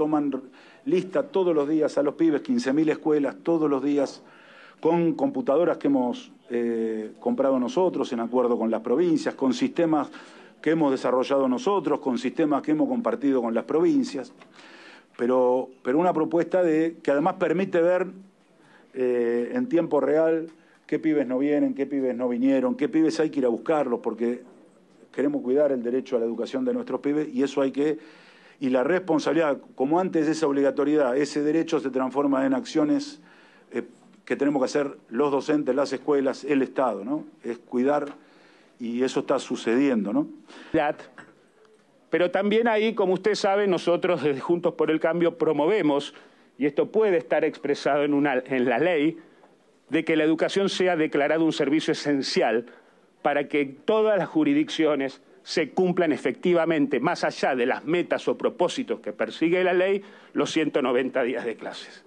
toman lista todos los días a los pibes, 15.000 escuelas todos los días, con computadoras que hemos eh, comprado nosotros en acuerdo con las provincias, con sistemas que hemos desarrollado nosotros, con sistemas que hemos compartido con las provincias, pero, pero una propuesta de, que además permite ver eh, en tiempo real qué pibes no vienen, qué pibes no vinieron, qué pibes hay que ir a buscarlos, porque queremos cuidar el derecho a la educación de nuestros pibes y eso hay que y la responsabilidad, como antes esa obligatoriedad, ese derecho se transforma en acciones eh, que tenemos que hacer los docentes, las escuelas, el Estado, ¿no? Es cuidar y eso está sucediendo, ¿no? Pero también ahí, como usted sabe, nosotros desde Juntos por el Cambio promovemos, y esto puede estar expresado en, en la ley, de que la educación sea declarada un servicio esencial para que todas las jurisdicciones se cumplan efectivamente, más allá de las metas o propósitos que persigue la ley, los 190 días de clases.